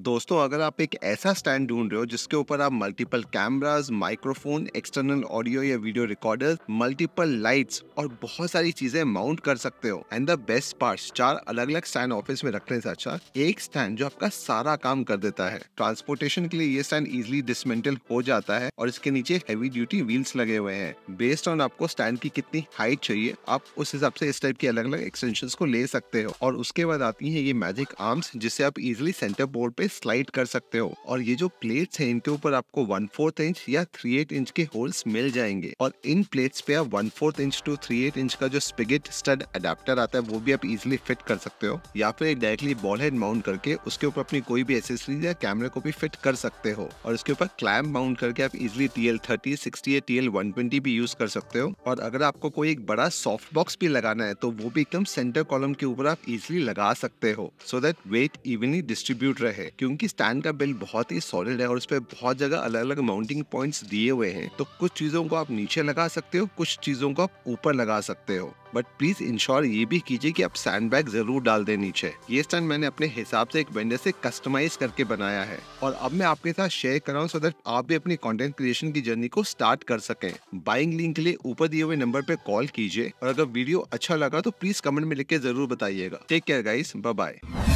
दोस्तों अगर आप एक ऐसा स्टैंड ढूंढ रहे हो जिसके ऊपर आप multiple cameras microphone external audio या वीडियो रिकॉर्डर मल्टीपल लाइट्स और बहुत सारी चीजें माउंट कर सकते हो एंड द बेस्ट पार्ट्स चार अलग अलग स्टैंड ऑफिस में रखने से अच्छा एक स्टैंड जो आपका सारा काम कर देता है ट्रांसपोर्टेशन के लिए ये स्टैंड इजिली डिसमेंटल हो जाता है और इसके नीचे हैवी ड्यूटी व्हील्स लगे हुए हैं बेस्ड ऑन आपको स्टैंड की कितनी हाइट चाहिए आप उस हिसाब से इस टाइप के अलग अलग एक्सटेंशन को ले सकते हो और उसके बाद आती है ये मैजिक आर्म्स जिससे आप इजिली सेंटर बोर्ड पे स्लाइड कर सकते हो और ये जो प्लेट्स है इनके ऊपर आपको वन फोर्थ इंच या थ्री एट इंच के होल्स मिल जाएंगे और इन प्लेट्स पे आप one fourth inch to three eight inch का जो स्पिगेट स्टड अडेप्टर आता है वो भी आप इजिली फिट कर सकते हो या फिर डायरेक्टली बॉल हेड माउंट करके उसके ऊपर अपनी कोई भी एसेसरीज या कैमरे को भी फिट कर सकते हो और उसके ऊपर क्लैम्प माउंट करके आप easily T L thirty sixty या टी एल वन ट्वेंटी भी यूज कर सकते हो और अगर आपको कोई एक बड़ा सॉफ्ट बॉक्स भी लगाना है तो वो भी एकदम सेंटर कॉलम के ऊपर आप इजिली लगा सकते हो so that weight evenly distribute रहे क्योंकि स्टैंड का बिल्ड बहुत ही सॉलिड है और उस पर बहुत जगह अलग अलग माउंटिंग पॉइंट्स दिए हुए हैं तो कुछ चीज़ों को आप नीचे लगा सकते हो कुछ चीज़ों को आप ऊपर लगा सकते हो बट प्लीज इंश्योर ये भी कीजिए कि आप सैंड बैग जरूर डाल दें नीचे ये स्टैंड मैंने अपने हिसाब से एक वेंडर से कस्टमाइज करके बनाया है और अब मैं आपके साथ शेयर कर रहा हूँ सो दैट आप भी अपनी कंटेंट क्रिएशन की जर्नी को स्टार्ट कर सकें बाइंग लिंक के लिए ऊपर दिए हुए नंबर पे कॉल कीजिए और अगर वीडियो अच्छा लगा तो प्लीज कमेंट में लिख के जरूर बताइएगा टेक केयर गाइस बाय